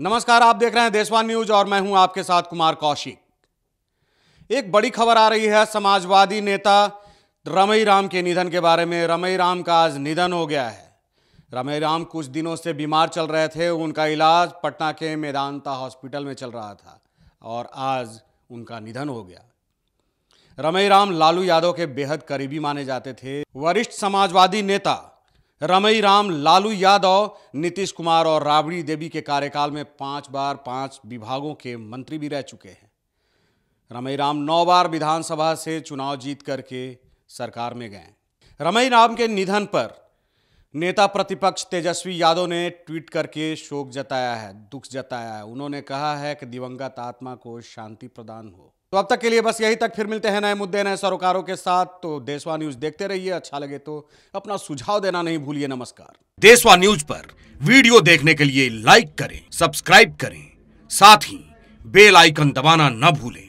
नमस्कार आप देख रहे हैं देशवान न्यूज और मैं हूं आपके साथ कुमार कौशिक एक बड़ी खबर आ रही है समाजवादी नेता रमई राम के निधन के बारे में रमई राम का आज निधन हो गया है रमई राम कुछ दिनों से बीमार चल रहे थे उनका इलाज पटना के मेदांता हॉस्पिटल में चल रहा था और आज उनका निधन हो गया रमई राम लालू यादव के बेहद करीबी माने जाते थे वरिष्ठ समाजवादी नेता रमई राम लालू यादव नीतीश कुमार और राबड़ी देवी के कार्यकाल में पांच बार पांच विभागों के मंत्री भी रह चुके हैं रमई राम नौ बार विधानसभा से चुनाव जीत करके सरकार में गए रमई राम के निधन पर नेता प्रतिपक्ष तेजस्वी यादव ने ट्वीट करके शोक जताया है दुख जताया है उन्होंने कहा है कि दिवंगत आत्मा को शांति प्रदान हो तो अब तक के लिए बस यही तक फिर मिलते हैं नए मुद्दे नए सरोकारों के साथ तो देशवा न्यूज देखते रहिए अच्छा लगे तो अपना सुझाव देना नहीं भूलिए नमस्कार देशवा न्यूज पर वीडियो देखने के लिए लाइक करें सब्सक्राइब करें साथ ही बेल आइकन दबाना न भूलें